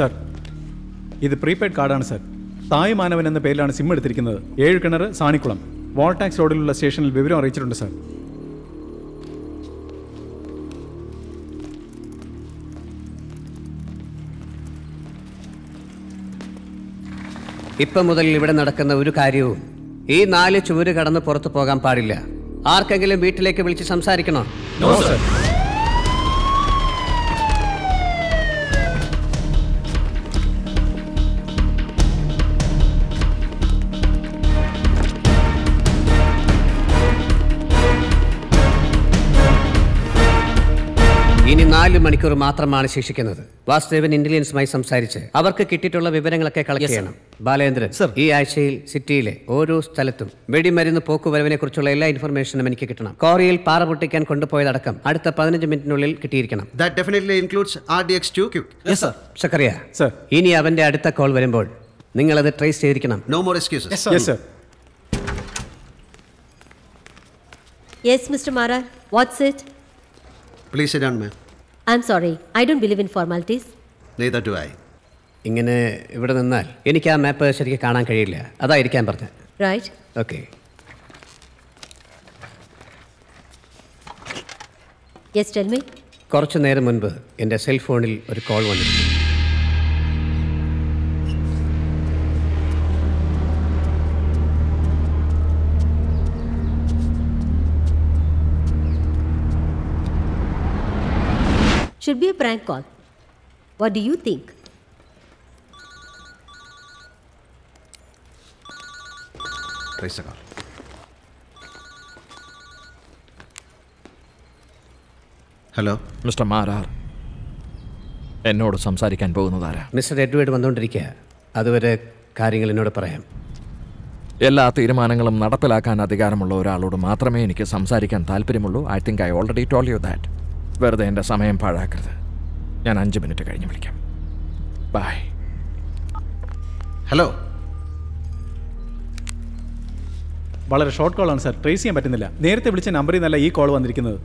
Sir ഇത് prepaid കാർഡാണ് sir തായ് മാനവൻ എന്ന പേരിലാണ് സിം എടുത്തിരിക്കുന്നത് ഏഴ് കിണർ സാണിക്കുളം വോൾടാക്സ് റോഡിലുള്ള സ്റ്റേഷനിൽ വിവരം അറിയിച്ചിട്ടുണ്ട് സാർ ഇപ്പം മുതൽ ഇവിടെ നടക്കുന്ന ഒരു കാര്യവും ഈ നാല് ചുവര് കടന്ന് പുറത്തു പോകാൻ പാടില്ല ആർക്കെങ്കിലും വീട്ടിലേക്ക് വിളിച്ച് സംസാരിക്കണോ നോ സർ നാല് മണിക്കൂർ മാത്രമാണ് ശേഷിക്കുന്നത് വാസുദേവൻ ഇന്റലിജൻസുമായി സംസാരിച്ച് അവർക്ക് കിട്ടിയിട്ടുള്ള വിവരങ്ങളൊക്കെ കളക്റ്റ് ചെയ്യണം ബാലേന്ദ്രൻ സർ ഈ ആഴ്ചയിൽ സിറ്റിയിലെ ഓരോ സ്ഥലത്തും വെടിമരുന്ന് പോക്കുവരവിനെ കുറിച്ചുള്ള എല്ലാ ഇൻഫർമേഷനും എനിക്ക് കിട്ടണം കോറിയിൽ പാറ പൊട്ടിക്കാൻ കൊണ്ടുപോയതടക്കം അടുത്ത പതിനഞ്ച് മിനിറ്റിനുള്ളിൽ കിട്ടിയിരിക്കണം ഇനി അവന്റെ അടുത്ത കോൾ വരുമ്പോൾ നിങ്ങൾ അത് ട്രേസ് ചെയ്തിരിക്കണം no more excuses yes mister Marar what's it please down ma'am I'm sorry I ഡോ ബിലീവ് ഇൻ ഫോർമാലിറ്റീസ് ഇങ്ങനെ ഇവിടെ നിന്നാൽ എനിക്ക് ആ മാപ്പ് ശരിക്കും കാണാൻ കഴിയില്ല അതായിരിക്കാൻ പറഞ്ഞു right okay yes tell me കുറച്ചു നേരം മുൻപ് എൻ്റെ സെൽഫോണിൽ ഒരു കോൾ വന്നിരുന്നു Should be a prank call. What do you think? Trace the call. Hello mister Marar എന്നോട് സംസാരിക്കാൻ പോകുന്നതാരാ മിസ്റ്റർ എഡ്വേർഡ് വന്നുകൊണ്ടിരിക്കുക അതുവരെ കാര്യങ്ങൾ എന്നോട് പറയാം എല്ലാ തീരുമാനങ്ങളും നടപ്പിലാക്കാൻ അധികാരമുള്ള ഒരാളോട് മാത്രമേ എനിക്ക് സംസാരിക്കാൻ താല്പര്യമുള്ളൂ I think I already told you that വെറുതെ എൻ്റെ സമയം പാഴാക്കരുത് ഞാൻ അഞ്ച് മിനിറ്റ് കഴിഞ്ഞ് വിളിക്കാം ബായ് ഹലോ വളരെ ഷോർട്ട് കോളാണ് സാർ ട്രേസ് ചെയ്യാൻ പറ്റുന്നില്ല നേരത്തെ വിളിച്ച നമ്പറിൽ നിന്നല്ല ഈ കോൾ വന്നിരിക്കുന്നത്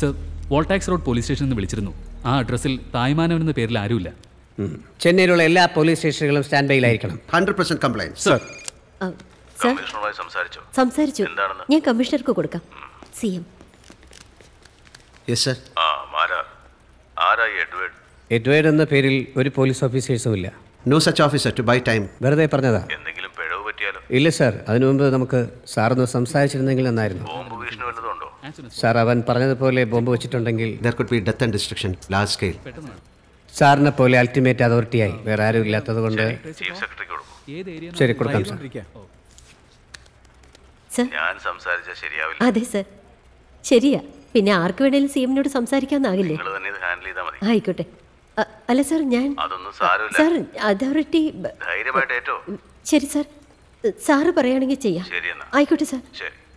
സർ വോൾടാക്സ് റോഡ് പോലീസ് സ്റ്റേഷനിൽ നിന്ന് വിളിച്ചിരുന്നു ആ അഡ്രസ്സിൽ തായ്മാനവൻ എന്ന പേരിൽ ആരുമില്ല ചെന്നൈയിലുള്ള എല്ലാ പോലീസ് സ്റ്റേഷനുകളും സ്റ്റാൻഡ് ബൈയിലായിരിക്കണം ഹൺഡ്രഡ് പെർസെന്റ് കംപ്ലൈന്റ് സർ സംസാരിച്ചു ഞാൻ കമ്മീഷണർക്ക് കൊടുക്കാം C M yes sir Edward എന്ന പേരിൽ ഒരു പോലീസ് ഓഫീസേഴ്സും ഇല്ല no such officer to buy time വെറുതെ പറഞ്ഞതാ എന്തെങ്കിലും പിഴവ് പറ്റിയാലോ ഇല്ല സർ അതിനു മുമ്പ് നമുക്ക് സാറൊന്ന് സംസാരിച്ചിരുന്നെങ്കിൽ നന്നായിരുന്നു ബോംബ് ഭീഷണി വല്ലതുണ്ടോ സാർ അവൻ പറഞ്ഞതുപോലെ ബോംബ് വെച്ചിട്ടുണ്ടെങ്കിൽ could be death and destruction large scale സാറിനെ പോലെ അൾട്ടിമേറ്റ് അതോറിറ്റി ആയി വേറെ ആരും ഇല്ലാത്തത് കൊണ്ട് ശരി കൊടുക്കാം സാർ ഞാൻ സംസാരിച്ചാൽ ശരിയാവില്ല അതെ സർ ശരിയാ പിന്നെ ആർക്ക് വേണേലും സി എമ്മിനോട് സംസാരിക്കാന്നാകില്ലേ ആയിക്കോട്ടെ അല്ല സാർ ഞാൻ സാർ അതോറിറ്റി ശരി സാർ സാറ് പറയുകയാണെങ്കിൽ ചെയ്യാം ആയിക്കോട്ടെ സാർ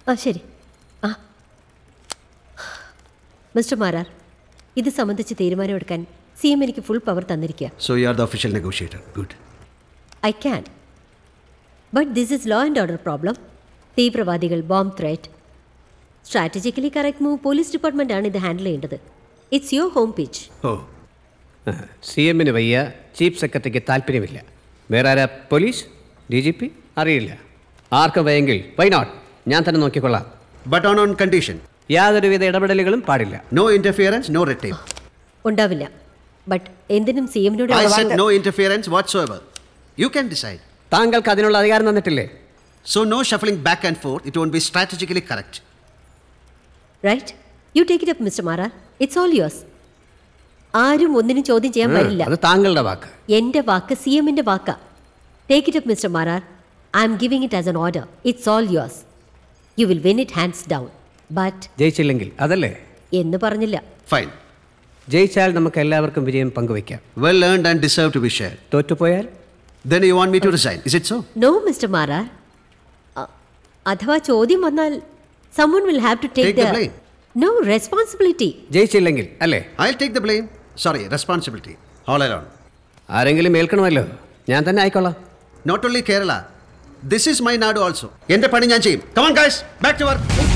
ആ ശരി ആ മിസ്റ്റർ മാരാർ ഇത് സംബന്ധിച്ച് തീരുമാനമെടുക്കാൻ സി എം എനിക്ക് ഫുൾ പവർ തന്നിരിക്കുക so you are the official negotiator good I can but this is law and order problem തീവ്രവാദികൾ bomb threat strategically correct move police department ആണ് ഇത് ഹാൻഡിൽ ചെയ്യേണ്ടത് ഇറ്റ്സ് യുവർ ഹോം പിച്ച് ഓ C എമ്മിന് വയ്യ chief സെക്രട്ടറിക്ക് താല്പര്യമില്ല വേറെ ആരാ പോലീസ് ഡി ജി പി അറിയില്ല ആർക്കും വയ്യെങ്കിൽ വൈ നോട്ട് ഞാൻ തന്നെ നോക്കിക്കൊള്ളാം ബട്ട് ഓൺ ഓൺ കണ്ടീഷൻ യാതൊരുവിധ ഇടപെടലുകളും പാടില്ല നോ ഇന്റർഫിയറൻസ് നോ റിട്ടേൺ ഉണ്ടാവില്ല ബട്ട് എന്തിനും സി എമ്മിനോട് no interference what's over you can decide താങ്കൾക്ക് അതിനുള്ള അധികാരം തന്നിട്ടില്ലേ so no shuffling back and forth it won't be strategically correct right you take it up mister മാറ ഇറ്റ്സ് ഓൾ യുവേഴ്സ് ആരും ഒന്നിനും ചോദ്യം ചെയ്യാൻ പറ്റില്ല താങ്കളുടെ വാക്ക് എന്റെ വാക്ക് സി എമ്മിന്റെ വാക്ക take it up mister Marar I'm giving it as an order it's all yours you will win it hands down but ജയിച്ചില്ലെങ്കിൽ അതല്ലേ എന്ന് പറഞ്ഞില്ല ഫൈൻ ജയിച്ചാൽ നമുക്ക് എല്ലാവർക്കും വിജയം പങ്കുവയ്ക്കാം well learned and deserve to be share തോറ്റുപോയാൽ then you want me to resign is it so no mister Marar അഥവാ ചോദ്യം വന്നാൽ someone will have to take, take the, the blame. No responsibility. ജയിച്ചില്ലെങ്കിൽ അല്ലേ I take the blame sorry responsibility all alone ആരെങ്കിലും ഏൽക്കണമല്ലോ ഞാൻ തന്നെ ആയിക്കോളാം not only Kerala this is my നാട് ഓൾസോ എന്റെ പണി ഞാൻ ചെയ്യും come on guys back to work